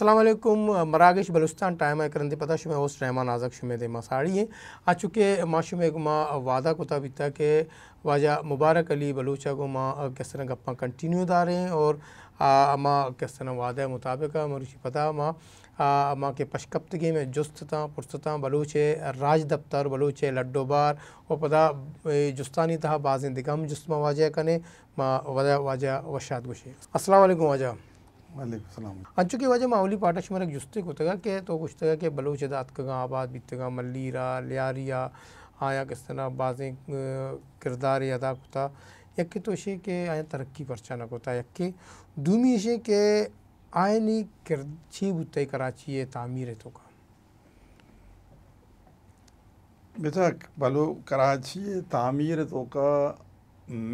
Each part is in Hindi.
असलम मरागश बलुस्तान टाइम करंदी पता शुमे होस्ट टाइम नाजक शुमे दे मसाड़ी हैं आ चुके माँ शुमे माँ वादा कुता बीता के वाजा मुबारक अली बलूचा को माँ किस तरह गप्पा कंटिन्यू रहे हैं और माँ किस तरह वादा मुताबिक मरुची पता माँ माँ के पशकप्तगी में जुस्तता पुरस्तता बलूचे राज दफ्तर बलूचे लड्डोबार और पता जुस्तानी तहा बाजिंदगम जुस्तमा वाजह कने माँ वाजा वाजा वशाद गुशे असल वाजा ಅಂಚುಕಿ ವಜೆ ಮಾವುಲಿ ಪಾಠ ಶಿಮರಕ್ ಜುಸ್ತಿ ಕುತಗ ಕೆ ತೋ ಕುಷ್ಟಗ ಕೆ ಬಲೂಚದ ಅತ್ಕಗ ಆಬಾದ್ ಬಿತ್ತಗ ಮಲ್ಲೀರಾ ಲಿಯಾರಿಯಾ आया किस तरह बाजे किरदार अदा कुता यक्के तो शे के आया तरक्की परचानक होता यक्के दूमी शे के आय नहीं किर छी बुते कराची है तो तामीर तो का बेटा बलो कराची तामीर तो का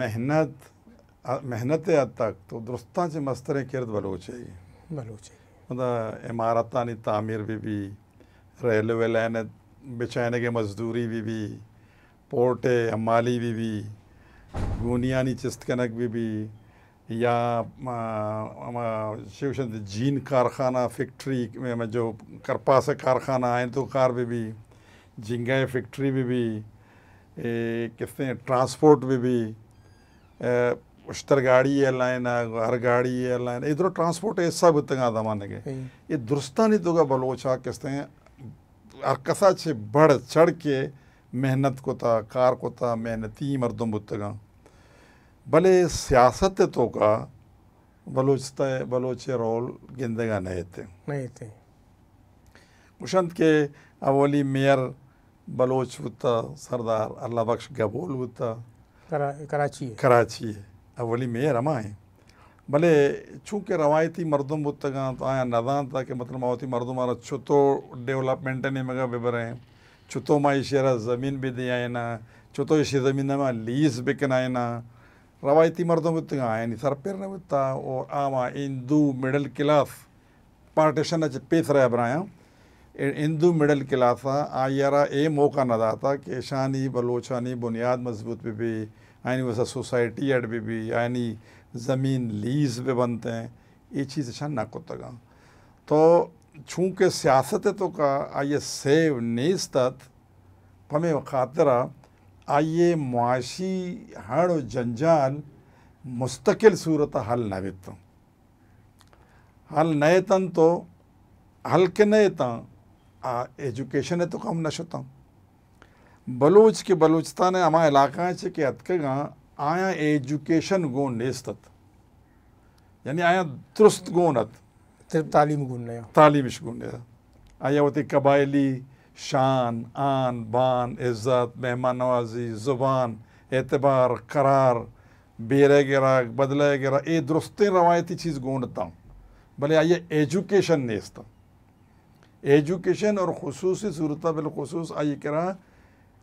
मेहनत मेहनत हद तक तो दुरुस्तान से मस्तरे किरद बलोच है बलोच मतलब इमारतानी तामीर भी भी रेलवे लाइन बिछाने के मजदूरी भी भी पोर्ट हमाली भी भी गूनियानी चिस्तकनक भी भी या शिवचंद जीन कारखाना फैक्ट्री में जो करपास कारखाना आए तो कार भी भी झिंगा फैक्ट्री भी भी किसने ट्रांसपोर्ट भी भी ಇಷ್ಟರ ಗಾಡಿ ಏರ್ಲೈನ್ ಹರ್ ಗಾಡಿ ಏರ್ಲೈನ್ ट्रांसपोर्ट ऐसा ಸಬ್ ಇತ್ತಂಗ के ये दुरुस्तानी दोगा बलोचा कहते हैं और कसा से बढ़ चढ़ के मेहनत को था कार को था मेहनती मर्दों बुतगा भले सियासत तो का बलोचता बलोचे रोल गिंदगा नहीं थे नहीं थे कुशंत के अवली मेयर बलोच बुता सरदार अल्लाह बख्श गबोल बुता करा, कराची है कराची है अवली में है भले चूँकि रवायती मरदम बुत तो आया नदान था कि मतलब मावती मरदमार छुतो डेवलपमेंट ने मगा बेबर है छुतो माँ ज़मीन भी दिया है ना छुतो इसी ज़मीन में लीज बिकना है ना रवायती मर्दों बुत आया नहीं सर पेर ने बुता और आवा हिंदू मिडल क्लास पार्टीशन अच्छे पेश रहा बनाया हिंदू मिडल क्लास आयारा ए मौका न था कि शानी बलोचानी बुनियाद मजबूत भी, भी यानी वैसा सोसाइटी एड भी भी यानी ज़मीन लीज पे बनते हैं ये चीज़ अच्छा ना को तगा तो चूँकि सियासत तो का आइए सेव नेज तत् पमे खातरा आइए मुआशी हड़ जंजाल मुस्तकिल सूरत हल ना हल नए तन तो हल के नए तँ एजुकेशन तो कम नशोता बलोच के ने आम इलाक़ा कि अतकगा आया एजुकेशन गोन नेस्तत यानी आया दुरुस्त गोन अत सिर्फ तालीम गुन तालीम इश गुन आया वती कबायली शान आन बान इज़्ज़त मेहमान नवाजी ज़ुबान एतबार करार बेरे गिरा बदले गिरा ये दुरुस्तें रवायती चीज़ गूंढता हूँ भले आइए एजुकेशन नेस्ता एजुकेशन और खसूस सूरत बिलखसूस कह करा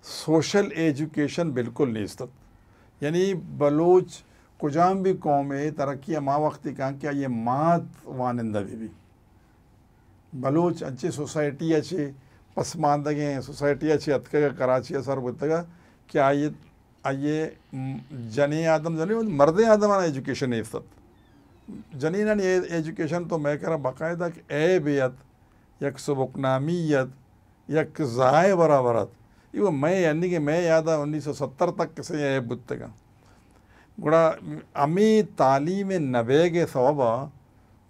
सोशल एजुकेशन बिल्कुल नहीं यानी बलोच कुजाम भी कौम तरक्की माँ वक्त कहा क्या ये मात वानंदा भी, भी बलोच अच्छे सोसाइटी अच्छे पसमानदगे सोसाइटी अच्छे अतक कराची असर बुतगा क्या ये आइए जने आदम जने मर्द आदम आना एजुकेशन इफ्तत जनी ना एजुकेशन तो मैं कह रहा बाकायदा एबियत यक सबकनामियत यक ज़ाय बराबरत ಇವು अंदे मे याद उन्नीस सौ सत्तर तक से यह गुड़ा अमी तालीम नबेगे सबब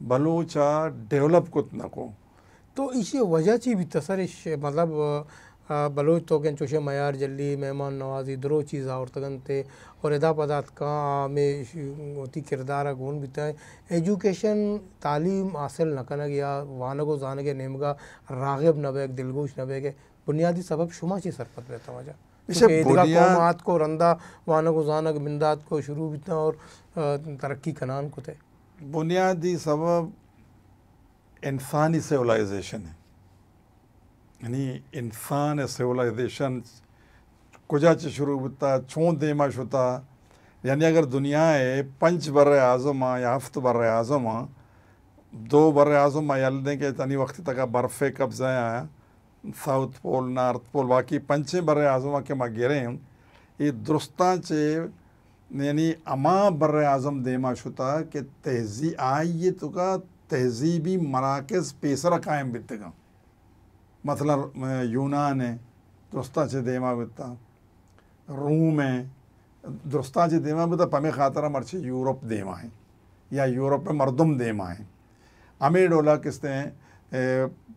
बलूचा डेवलप को नको तो इसी वजहची भी इस मतलब बलोच तो कैन चुशे मयार जल्ली मेहमान नवाजी दरो चीज़ और तगन और अदा पदात का में होती किरदार गुण बिताए एजुकेशन तालीम हासिल न कनग या वानगो जानगे नेमगा रागिब नबेग दिलगोश नबेगे बुनियादी सबब शुमा की पर रहता वजह ईदगात को रंदा वानक को बिंदात को शुरू बितना और तरक्की कनान को थे बुनियादी सबब इंसानी सिविलाइजेशन है यानी इंसान सिविलाइजेशन कुजा च शुरू होता छो दे शुता यानी अगर दुनिया है पंच बर आज़म या हफ्त बर आज़म दो बर आज़म या के तनी वक्त तक बर्फ़े कब्ज़ा आया साउथ पोल नॉर्थ पोल बाक़ी पंचे बर आजम के मगेरे घेरें ये दुरुस्तां चे यानी अमा बर अज़म देमा शुता के तहजी आई तो का तहजीबी मराकज़ पेसरा कायम बितगा मतलब यूनान है दुरुस्तां चे देमा बिता रूम है दुरुस्तां चे देमा बिता पमे खातरा मरछे यूरोप देमा है या यूरोप में मरदम देमा है अमेर डोला किस्ते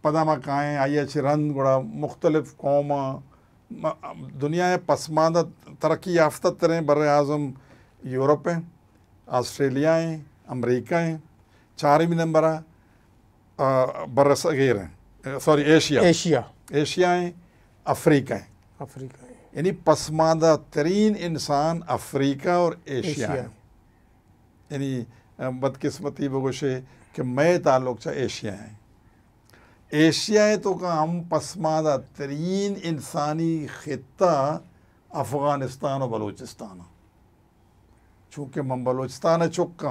पदामकाएँ आई एच रन गुड़ा मुख्तलिफ कौम दुनिया पसमानदा तरक्की याफ्त तरें बर अज़म यूरोप हैं ऑस्ट्रेलियाएँ हैं चारवीं नंबर बर सगीर हैं सॉरी एशिया एशिया एशियाएँ हैं अफ्रीका यानी पसमानदा तरीन इंसान अफ्रीका और एशिया है यानी बदकस्मती बगोशे कि मैं ताल्लुक एशिया हैं एशिया तो का हम पसमानदा तरीन इंसानी खत् अफ़गानिस्तान और बलोचिस्तान चूँकि मम है चुक का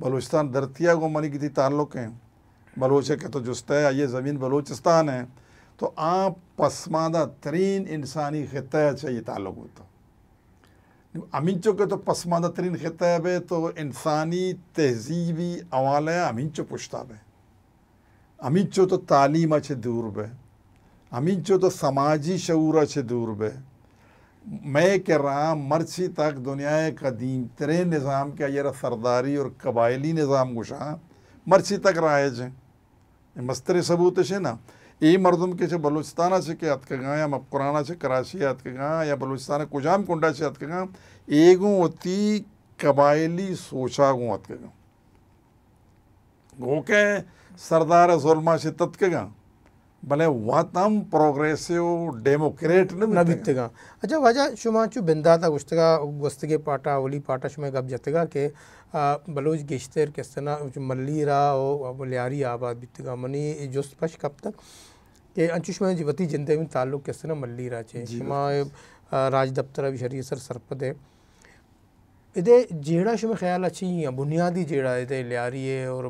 बलोचिस्तान धरतिया को मनी किसी ताल्लुक़ हैं बलोच के तो जुस्त है ये ज़मीन बलोचिस्तान है तो आप पसमानदा तरीन इंसानी ख़ा ये ताल्लुक़ होता अमीन चुके के तो पसमानदा तरीन ख़िताब है तो इंसानी तहजीबी अवाल है अमीन चो पुश्ताब है अमित तो तालीम अच्छे दूर बे तो समाजी शूर अच्छे दूर बे मैं कह रहा मरसी तक दुनिया का दीन तरे निज़ाम के यार सरदारी और कबायली निज़ाम गुशा मरसी तक रायज है मस्तरे सबूत है ना ये मरदम के से बलूचिस्तान से के हथ गाँ या मकुराना से कराची हथ गाँ या बलूचिस्तान कुजाम कुंडा से हथ गाँ एगो होती कबायली सोचा गूँ हथ गाँ गो के सरदार ಸೋಲ್ಮಾ ತತ್ಕಗ ಬಲೆ ವಾತಾಂ ಪ್ರೋಗ್ರೆಸಿವ್ ಡೆಮೊಕ್ರೇಟ್ ನಬಿತ್ತಗ ಅಜ ವಜ ಶುಮಾಚು ಬೆಂದಾತ ಗುಸ್ತಗ ಗುಸ್ತಗೆ ಪಾಟ ಅವಲಿ पाटा ಶುಮೆ ಗಬ್ ಜತಗ ಕೆ बलोच गेश्तर किस्तन मल्ली रा और लियारी आबाद बीतगा मनी जो स्पष्ट कब तक के अंचुश में जीवती जिंदे में ताल्लुक किस्तन मल्ली रा चे शुमा राज दफ्तर भी शरीर सर सरपद है इधे जेड़ा शुमा ख्याल अच्छी बुनियादी जेड़ा इधे लियारी है और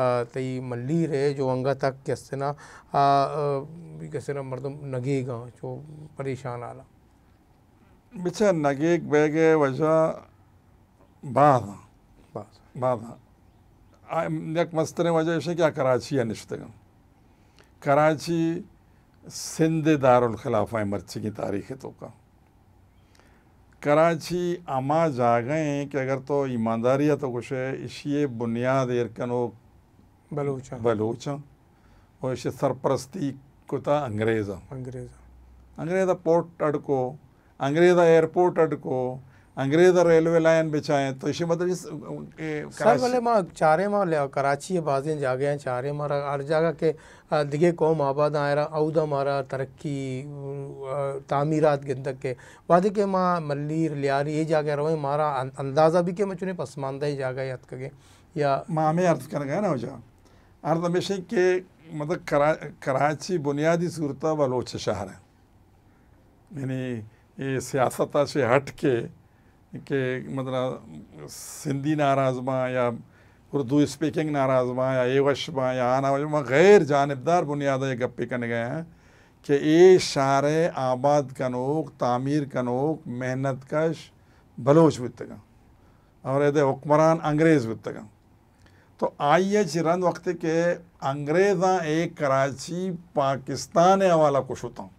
तई मल्ली रहे जो अंगा तक कैसे ना कैसे ना मर्दम नगेगा जो परेशान आला बिचा नगेग बेगे वजह बाद बाद मस्तरे वजह इसे क्या कराची या निश्तगम कराची सिंध है मर्ची की तारीख तो का कराची आमा जा गए कि अगर तो ईमानदारी है तो कुछ है इसी बुनियाद इरकन बलूचा बलूचा और इसे सरपरस्ती कुता अंग्रेज़ा अंग्रेज़ा अंग्रेज़ा पोर्ट अड़को अंग्रेज़ा एयरपोर्ट अड़को अंग्रेज़ा रेलवे लाइन बिछाएं तो इसे मतलब इस सर वाले चारे मां कराची बाजे जागे हैं चारे मारा हर जगह के दिगे कौम आबाद आयरा अवदा मारा तरक्की तामीरात गिंदक के वादे के माँ मल्लीर लियारी ये जागे रहो मारा अंदाज़ा भी के मैं चुने पसमानदा ही जागा याद कगे या माँ हमें अर्थ कर गया ना हो जाओ अर्द हमेशा के मतलब करा कराची बुनियादी सूरत बलोच शहर है यानी ये सियासत से हट के के मतलब सिंधी नाराज़मा या उर्दू स्पीकिंग नाराज़मा या एवशमा या आना गैर जानबदार बुनियाद ये गप्पे कन गए हैं कि ये शार आबाद कनोक तामीर कनोक मेहनत कश बलोच बितगा और ये हुक्मरान अंग्रेज़ बितगा तो आइए चिरंद वक्त के अंग्रेज़ा एक कराची पाकिस्तान हवाला कुछ होता हूँ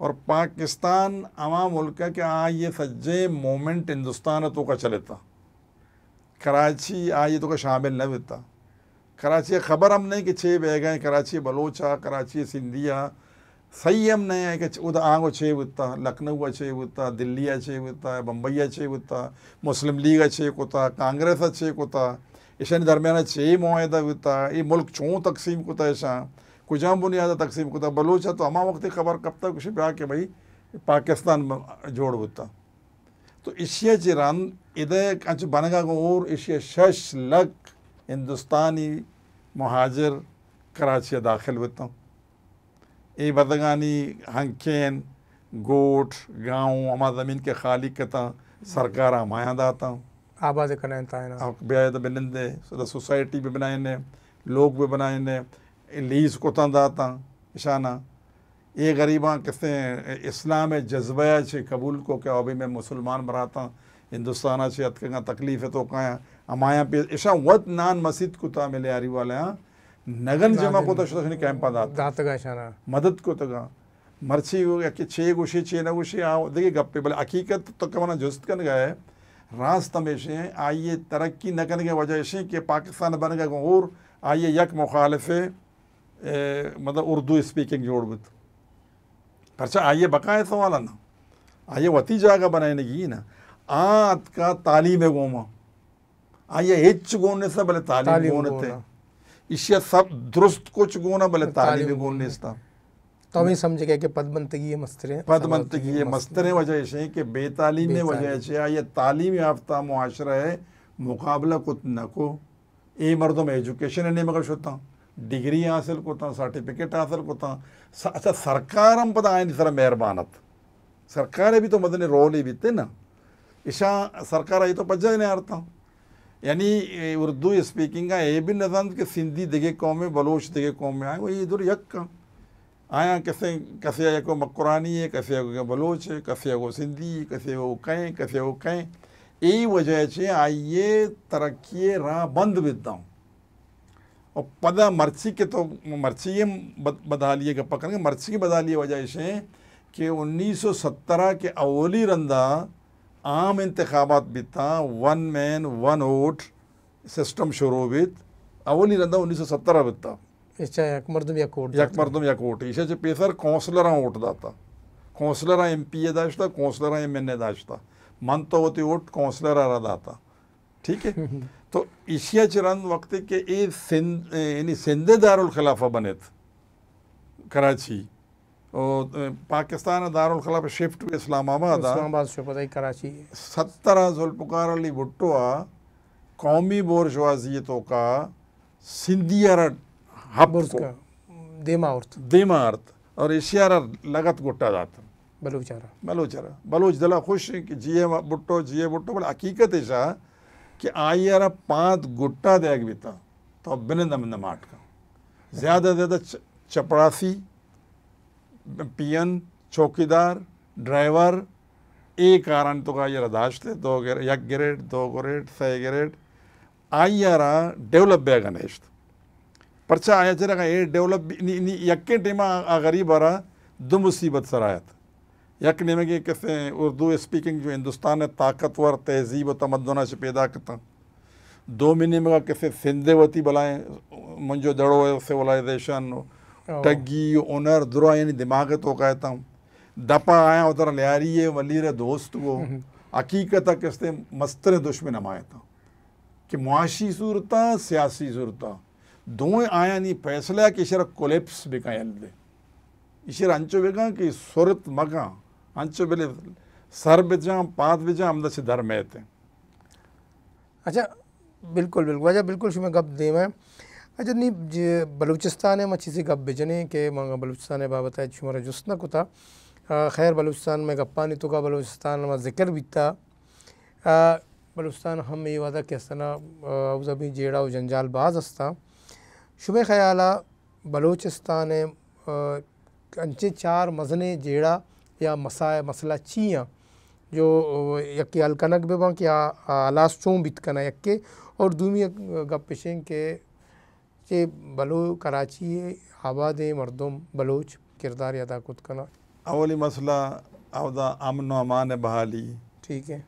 और पाकिस्तान अवा मुल्क के आइए सज्जे मोमेंट हिंदुस्तान तो का चले था कराची आइए तो का शामिल नहीं होता कराची खबर हम नहीं कि छे बह गए कराची बलोचा कराची सिंधिया सही हम नहीं है कि उधर आगो छे बुता लखनऊ छे बुता दिल्ली अच्छे बुता बम्बई अच्छे बुता मुस्लिम लीग अच्छे कोता कांग्रेस अच्छे कोता ईशानी दरमियान चे माहदा हुता ये मुल्क छो तकसीम कुता ऐसा कुजाम बुनियादा तकसीम कुता बलूच तो हमा वक्त खबर कब तक कुछ ब्याह के भाई पाकिस्तान जोड़ हुता तो इशिया रन इधर कंच बनगा और एशिया शश लख हिंदुस्तानी महाजर कराची दाखिल होता ये बदगानी हंकेन गोठ गांव अमा ज़मीन के खाली कता सरकार हमाया दाता ආබාධ කරන තයන අව්‍යයද බෙලෙන්දේ සද සොසයිටි බෙබනායන්නේ लोग भी बनाए ने लीज कुत तंदाता इशाना ये गरीबा किसने इस्लाम जज्बा छे कबूल को क्या अभी मैं मुसलमान बराता हिंदुस्तान से अतकंगा तकलीफ तो कहाँ अमाया पे ऐसा वत नान मस्जिद को था मिले आरी वाले हाँ नगन जमा को तो शोधने कैंप आदा दात का इशारा मदद को तो मर्ची हो या कि छे गुशी छे न गुशी आओ देखिए गप्पे बोले हकीकत तो कमाना जुस्त कर गया है में से आइए तरक्की न करने की वजह से कि पाकिस्तान बन गए और आइए यक मुखालफ मतलब उर्दू स्पीकिंग जोड़ बुत परचा आइए बकाए सवाल ना आइए वती जागा बनाए नहीं ना आत का तालीम गोमा आइए हिच गोने से भले तालीम गोने थे इसे सब दुरुस्त कुछ गोना भले तालीम गोने से तो हमें समझ गया कि पदमंतगीय मस्तर हैं पदमंतगीय मस्तर हैं वजह से कि बेतालीम ने वजह से आ ये तालीम याफ्ता मुआरा है मुकाबला कुत न को ये मर्दों में एजुकेशन इन्हें मगर छोता डिग्री हासिल कोता सर्टिफिकेट हासिल कोता अच्छा सरकार हम पता आए सर मेहरबान सरकार भी तो मतने रोल ही बीते ना ईशा सरकार आई तो पजा ही नहीं आता यानी उर्दू स्पीकिंग का ए भी नजान कि सिंधी दिगे कौम बलोच दिगे कौम में आए वही इधर यक का आया कसे कसे को मकुरानी है कसे यको बलोच है कसे यको सिंधी कसे वो कहें कसे वो कहें यही वजह से आइए तरक्की राह बंद हूँ और पदा मर्ची के तो मर्ची ये बदा लिए पकड़ेंगे मर्ची की बदा लिए वजह से कि 1917 के अवली रंदा आम इंतबात बिता one man one vote system शुरू विद अवली रंदा 1917 सौ सत्तर बिता İşte yakmırdım yakort. Yakmırdım मन तो होती खिलाफा बने कराची और पाकिस्तान दारुल खिलाफा शिफ्ट इस्लामाबाद सत्तर जुल्पुकार अली भुट्टो कौमी बोर्शवाजियतों का सिंधियारट ಹಬ್ಬ ದೇಮಾವರ್ತ್ ದೇಮಾವರ್ತ್ लगत गुट्टा दला खुश कि जिए बुट्टो जिए बुट्टो हकीकत ऐसा कि आई यार पाँच गुट्टा देख बीता तो दम का ज़्यादा ज़्यादा पियन चौकीदार ड्राइवर एक कारण तो का यार थे दो ग्रेड ग्रेड दो ग्रेड सह ग्रेड आई यार डेवलप बैगन है परचा आया जरा ये डेवलप यक टाइम आ गरीब आ रहा दो मुसीबत सर था यक नेमे के कैसे उर्दू स्पीकिंग जो हिंदुस्तान है ताकतवर तहजीब व तमदना से पैदा करता दो महीने में कैसे सिंधे वती बलाएं मुझो दड़ो है सिविलाइजेशन टगी ओनर दुरा यानी दिमाग तो कहता हूँ दपा आया उधर लियारी है वलीर दोस्त वो हम्म। हकीकत कैसे मस्तर दुश्मन था कि मुआशी सूरत सियासी सूरत आया नहीं फैसला कि ಇಶರ कोलेप्स बेका दे इशर अंचो बेगा कि सुरत मगा अंचो बेले सर बेजा पात बेजा अमदा से धर्म है अच्छा बिल्कुल बिल्कुल अच्छा बिल्कुल शुमे गप दे मैं अच्छा नहीं बलूचिस्तान है अच्छी सी गप बिजने के मांगा बलूचिस्तान है बाबत है शुमारा जुस्ना को था खैर बलूचिस्तान में गप्पा नहीं तो का बलूचिस्तान में जिक्र भी था बलूचिस्तान हम ये वादा कैसा ना उस अभी जेड़ा और जंजाल बाज हस्ता शुभ ख्याल बलोचिस्तान अंचे चार मजने जेड़ा या मसा मसला चियाँ जो यके अल कनक बेबा के आलास चों बित यके और दूमी गप के के बलो कराची आबाद मरदम बलोच किरदार अदा कुद कना अवली मसला अवदा अमन अमान बहाली ठीक है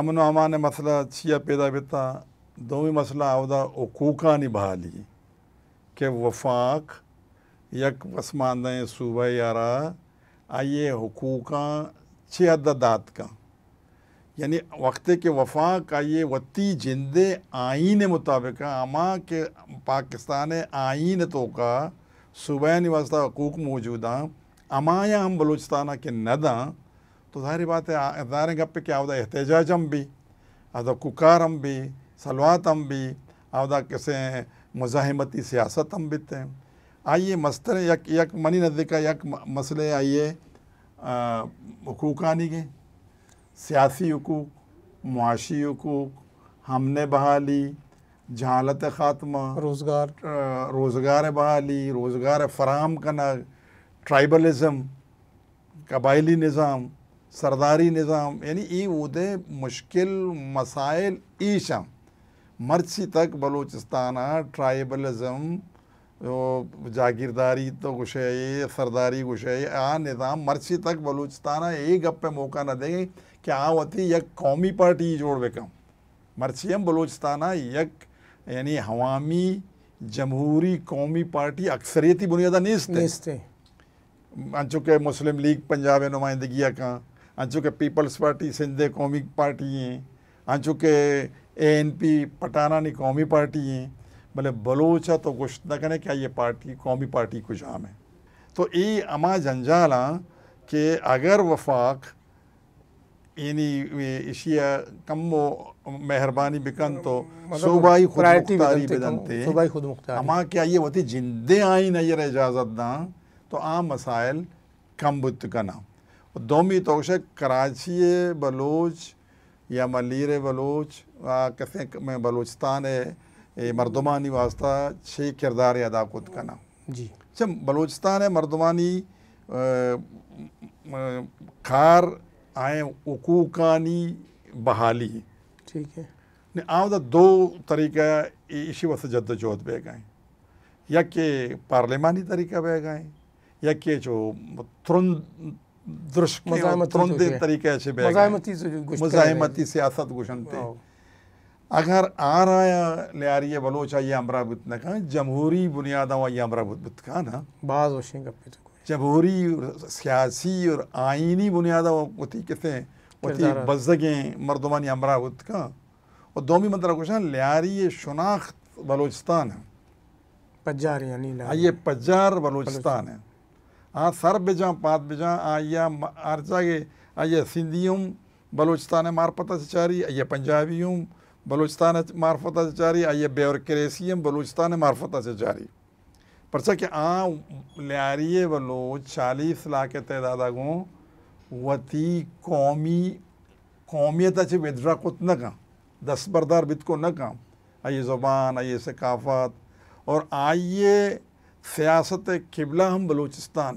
अमन अमान मसला चिया पैदा बिता मसला ਮਸਲਾ ਆਉਦਾ ਹਕੂਕਾਂ ਨਿਭਾਲੀ ਕਿ वफाक यक ਪਸਮਾਨਦੇ ਸੂਬੇ यारा आइए हकूका छः अदात का यानी वक्त के वफाक आइए वती जिंदे आइन मुताबिक अमां के पाकिस्तान आइन तो का सूबे निवासा हकूक मौजूद अमा या हम बलूचिस्तान के नदा तो सारी बात है दार गप्पे पे क्या होता है एहतजाज हम भी अदा कुकार हम भी सलवात हम भी आवदा किसे मुजाहिमती सियासत हम हैं आइए मस्तर यक यक मनी का यक मसले आइए हकूकानी के सियासी हकूक मुआशी हकूक हमने बहाली जहालत ख़ात्मा रोज़गार रोज़गार बहाली रोज़गार फराम करना ट्राइबलिज़म कबायली निज़ाम सरदारी निज़ाम यानी ई उदे मुश्किल मसाइल ईशम मर्सी तक बलूचिस्ताना ट्राइबलिज़म जागीरदारी तो कुछ है सरदारी गुश है आ निज़ाम मर्ची तक बलूचिस्ताना एक गप पे मौका ना देंगे कि आ वती यक कौमी पार्टी जोड़ बेकम मर्चियम बलूचिस्ताना यक यानी हवामी जमहूरी कौमी पार्टी अक्सरियती बुनियादा नहीं चुके मुस्लिम लीग पंजाब नुमाइंदगी का अंचो पीपल्स पार्टी सिंधे कौमी पार्टी हैं अंचो ए एन पी पटाना कौमी पार्टी हैं भले बलोचा तो कुछ न करें क्या ये पार्टी कौमी पार्टी कुछ आम है तो ये अमा जंजाला कि अगर वफाक यानी इशिया कमो मेहरबानी बिकन तो मतलब सूबाई खुदमुख्तारी बिदनते अमा क्या ये वती जिंदे आई नजर इजाज़त दां तो आम मसाइल कम बुत कना दोमी तोशक कराची बलोच या मलिर बलोच कसें में बलोचिस्तान है मरदमानी वास्ता छः किरदार अदा खुद का नाम जी अच्छा बलोचस्तान है मरदमानी खार आए उकूकानी बहाली ठीक है ने आमदा दो तरीक़ा इसी वक्त जद्दोजहद बह गए या कि पार्लिमानी तरीका बह गए या कि जो तुरंत तुरंत तरीक़े से मज़ाहमती सियासत गुशनते अगर आराया लियारिय बलोच ये अमरा बुतन कहा जमहूरी बुनियादा हुआ ये अमरा बुत कहा ना बाज जमहूरी सियासी और आइनी बुनियादा वती किसे वती बजगे मरदमानी अमरा बुत का और दोमी मतलब कुछ है शनाख्त बलोचिस्तान हाँ, है पजार यानी ये पजार बलोचिस्तान है आ हाँ, सर बिजा पात बिजा आइया या अर्जा गे सिंधी हूँ बलोचिस्तान मार्फत चारी पंजाबी हूँ बलोचिस्तान मार्फत चारी अय हूँ बलोचिस्तान मार्फत चारी पर के आ लियारिए बलोच चालीस लाख तदादा को वती कौमी कौमियत अच्छे विद्रा कुत न कहाँ दस्तबरदार बित को न कहाँ आइए ज़ुबान आइए सकाफ़त और आइए सियासत किबला हम बलूचिस्तान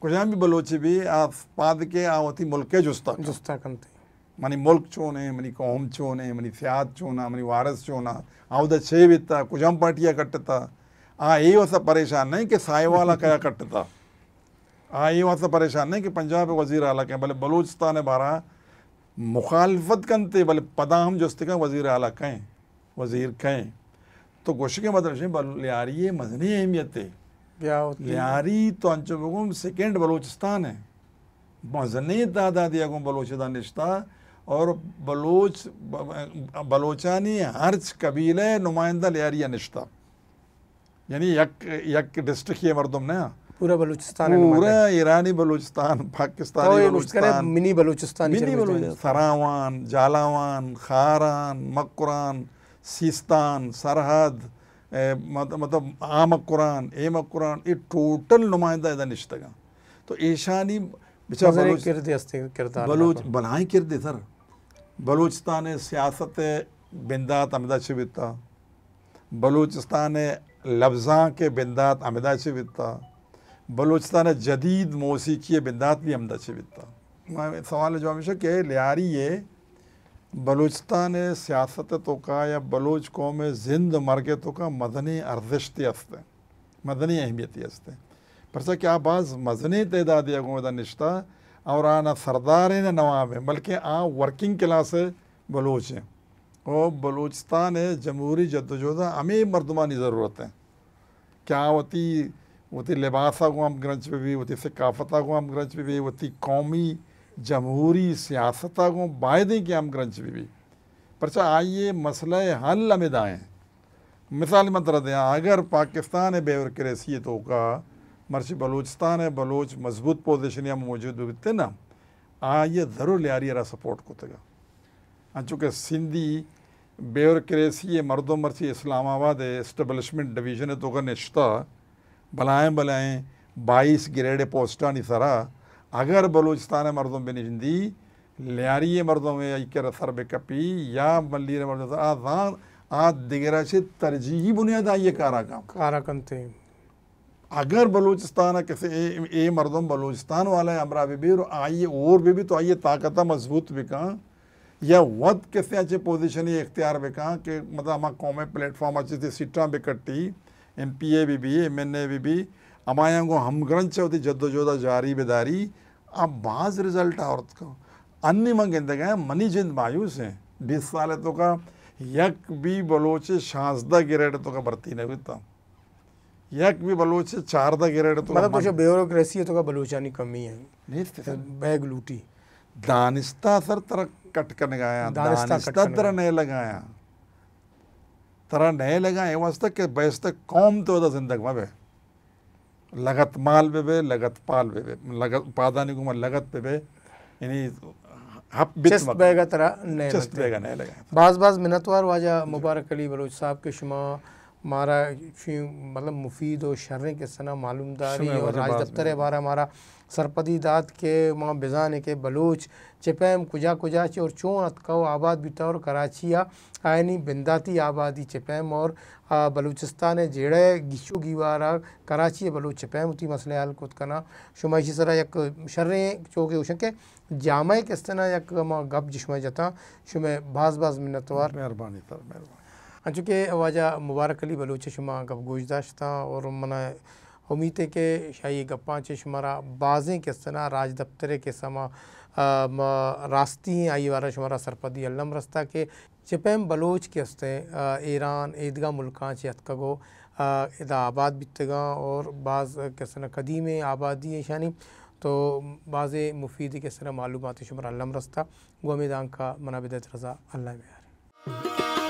कुछ भी बलोची भी आप पाद के आवती मुल्क जुस्ता जुस्ता कंते मनी मुल्क चोने मनी कौम चोने मनी सियाद चोना मनी वारस चोना आवदा छे बिता कुछ हम पार्टियाँ कटता आ ये वैसा परेशान नहीं कि साय वाला क्या कटता आ ये वैसा परेशान नहीं कि पंजाब वजीर आला कहें भले बलूचिस्तान बारा मुखालफत कंते भले पदा हम जुस्ते का वजीर आला कहें वजीर कहें तो ಗೊಶಿಗೆ ಮದರಸೆ ಲಿಯಾರಿಯೆ ಮದನಿ ಅಹಮಿಯತೆ लियारी तो अंचबगुम सेकेंड बलोचिस्तान है मजनी मजने दादादियागुम बलोच दानिश्ता और बलोच बलोचानी हर्च कबीले नुमाइंदा लियारिया निश्ता यानी यक यक डिस्ट्रिक्ट ये मरदम ना पूरा बलूचिस्तान पूरा ईरानी बलूचिस्तान पाकिस्तान तो मिनी बलूचिस्तान मिनी बलूचिस्तान सरावान जालावान खारान मकुरान सिस्तान सरहद मतलब आम कुरान एम कुरान ये टोटल नुमाइंदा निश्चित का तो बलूच बलोच भलाई किरदे सर बलूचिस्तान सियासत बिंदात अमदा शिविता बलूचिस्तान लफ्ज़ा के बिंदात अमदा शिविता बलूचिस्तान जदीद मौसीकी बिंदात भी अमदा शिविता सवाल जो हमेशा के लियारी ये बलूचिस्तान सियासत तो का या बलूच कौम जिंद मरगे तो का मदनी अर्जश्ती अस्ते मदनी अहमियती पर परसा क्या बाज मजनी तदाद यगोदा निश्ता और आ ना सरदार ना नवाब हैं बल्कि आ वर्किंग क्लास बलूच हैं और बलूचिस्तान जमहूरी जदोजहदा अमीर मरदमानी ज़रूरत है क्या वती वती लिबासा गुआम ग्रंथ पे भी वती सकाफत गुआम ग्रंथ पे भी वती कौमी जमहूरी सियासत को वायदे क्या ग्रंच भी पर चाह आइए मसला हल में मिसाल मंत्र तरह दें अगर पाकिस्तान बेवरक्रेसी तो का मर्श बलूचिस्तान बलोच मजबूत पोजिशन या मौजूद हुए ना आइए ये ज़रूर रही है सपोर्ट को चूँकि सिंधी बेवरक्रेसी मरदो मर्ची इस्लामाबाद है इस्टबलिशमेंट डिवीजन तो का निश्ता बलाएँ बलाएँ बाईस ग्रेड पोस्टा नहीं सरा अगर बलूचिस्तान मरदम बिन हिंदी लियारी मरदों में कर सर कपी या मल्ली मरद आजान आज दिगरा से तरजीही बुनियाद आई है कारा काम कारा थे अगर बलूचिस्तान कैसे ए, ए मरदम बलूचिस्तान वाला है अमरा बे भी और आइए और भी, भी तो आइए ताकत मजबूत भी कहाँ या वत कैसे अच्छे पोजिशन ये इख्तियार कहाँ कि मतलब हमारा कौमे प्लेटफॉर्म अच्छे थे सीटा भी कट्टी एम पी ए भी भी एम एन ए भी भी हमारे हमगरन होती जद्दोजहद जारी बेदारी बाज रिज़ल्ट औरत को अन्नी मंगें दगा मनी जिंद मायूस हैं बीस साल तो का यक भी बलोचे शांसदा गिरेड तो का भर्ती नहीं होता यक भी बलोचे चार दा गिरेड तो मतलब कुछ ब्यूरोक्रेसी तो का बलोचानी कमी है नहीं तो- तो बैग लूटी दानिस्ता सर तरह कट करने गया दानिस्ता तरह नहीं लगाया तरह नहीं लगाया वास्तव के बेस्ट कौम तो जिंदगी में लगत माल बेबे लगत पाल बेबे लगत पादा पादानिगुम लगत पे बेबे यानी हप चस्त बेगा तरा ने चस्त बेगा नहीं लगा बाज बाज मिनतवार वाजा मुबारक अली बलोच साहब के शुमा मारा मतलब मुफीद और शर्र के सना मालूमदारी और राज दफ्तर है बारा मारा सरपदी दाद के माँ बेजान के बलूच चपैम कुजा कुजाच और चों अतकव आबाद तौर कराचिया आयनी बिंदाती आबादी चपैम और बलूचिस्तान जेड़े गिशु गिवारा कराची बलूच चपैम उती मसले हल कुत कना शुमाइशी सरा यक शर्रे चोके उशन के जामे किस्तना यक माँ गप जिसमें जता शुमे बाज बाज मिन्नतवार मेहरबानी तर मेहरबानी चूँकि वाजा मुबारक अली बलूच शुमा गप गोश और मना है के शाही गप्पा चशमरा बाज़ें के सना राज दफ्तर के समा रास्ती आई वारा शुमारा सरपदी अलम रस्ता के चपैम बलोच के हस्ते ईरान ईदगाह मुल्क से हथकगो इदा आबाद बितगा और बाज़ के सना कदीम आबादी शानी तो बाज़ मुफीद के सना मालूम शुमारा अलम रस्ता गोमेदान का मनाबिद रज़ा अल्लाह